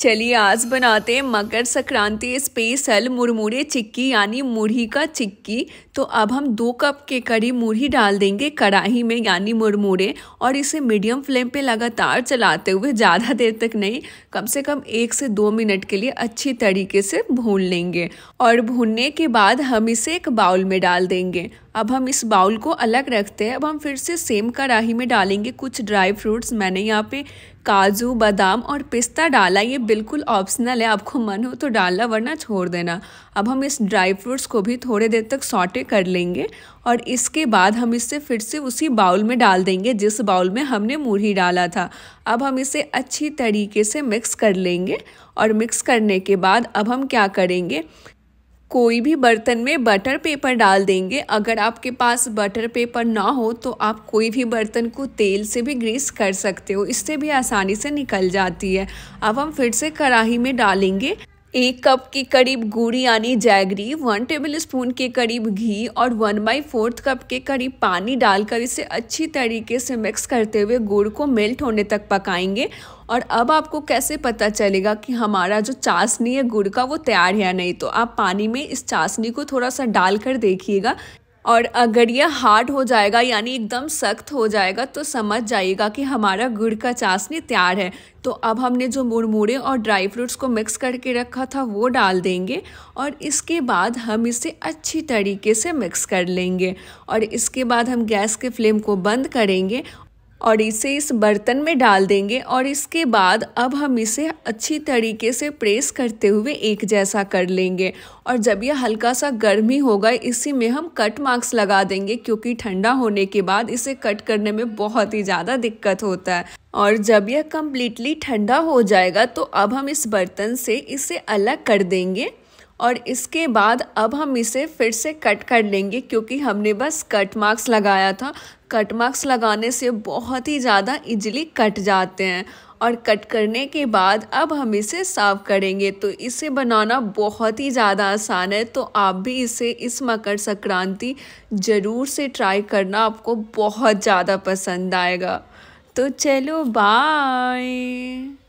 चलिए आज बनाते हैं मकर संक्रांति स्पेशल मुरमुरे चिक्की यानी मुरही का चिक्की तो अब हम दो कप के करीब मुरही डाल देंगे कढ़ाई में यानी मुरमुरे और इसे मीडियम फ्लेम पे लगातार चलाते हुए ज़्यादा देर तक नहीं कम से कम एक से दो मिनट के लिए अच्छी तरीके से भून लेंगे और भूनने के बाद हम इसे एक बाउल में डाल देंगे अब हम इस बाउल को अलग रखते हैं अब हम फिर से सेम कढ़ाही में डालेंगे कुछ ड्राई फ्रूट्स मैंने यहाँ पे काजू बादाम और पिस्ता डाला ये बिल्कुल ऑप्शनल है आपको मन हो तो डालना वरना छोड़ देना अब हम इस ड्राई फ्रूट्स को भी थोड़े देर तक सॉटे कर लेंगे और इसके बाद हम इसे फिर से उसी बाउल में डाल देंगे जिस बाउल में हमने मूढ़ी डाला था अब हम इसे अच्छी तरीके से मिक्स कर लेंगे और मिक्स करने के बाद अब हम क्या करेंगे कोई भी बर्तन में बटर पेपर डाल देंगे अगर आपके पास बटर पेपर ना हो तो आप कोई भी बर्तन को तेल से भी ग्रीस कर सकते हो इससे भी आसानी से निकल जाती है अब हम फिर से कढ़ाही में डालेंगे एक कप के करीब गुड़ी यानी जैगरी वन टेबल स्पून के करीब घी और वन बाई फोर्थ कप के करीब पानी डालकर इसे अच्छी तरीके से मिक्स करते हुए गुड़ को मेल्ट होने तक पकाएंगे और अब आपको कैसे पता चलेगा कि हमारा जो चाशनी है गुड़ का वो तैयार है या नहीं तो आप पानी में इस चाशनी को थोड़ा सा डाल कर देखिएगा और अगर यह हार्ड हो जाएगा यानी एकदम सख्त हो जाएगा तो समझ जाइएगा कि हमारा गुड़ का चाशनी तैयार है तो अब हमने जो मुरमुरे और ड्राई फ्रूट्स को मिक्स करके रखा था वो डाल देंगे और इसके बाद हम इसे अच्छी तरीके से मिक्स कर लेंगे और इसके बाद हम गैस के फ्लेम को बंद करेंगे और इसे इस बर्तन में डाल देंगे और इसके बाद अब हम इसे अच्छी तरीके से प्रेस करते हुए एक जैसा कर लेंगे और जब यह हल्का सा गर्मी होगा इसी में हम कट मार्क्स लगा देंगे क्योंकि ठंडा होने के बाद इसे कट करने में बहुत ही ज़्यादा दिक्कत होता है और जब यह कम्प्लीटली ठंडा हो जाएगा तो अब हम इस बर्तन से इसे अलग कर देंगे और इसके बाद अब हम इसे फिर से कट कर लेंगे क्योंकि हमने बस कट मार्क्स लगाया था कट मार्क्स लगाने से बहुत ही ज़्यादा इजीली कट जाते हैं और कट करने के बाद अब हम इसे साफ़ करेंगे तो इसे बनाना बहुत ही ज़्यादा आसान है तो आप भी इसे इस मकर संक्रांति ज़रूर से ट्राई करना आपको बहुत ज़्यादा पसंद आएगा तो चलो बाय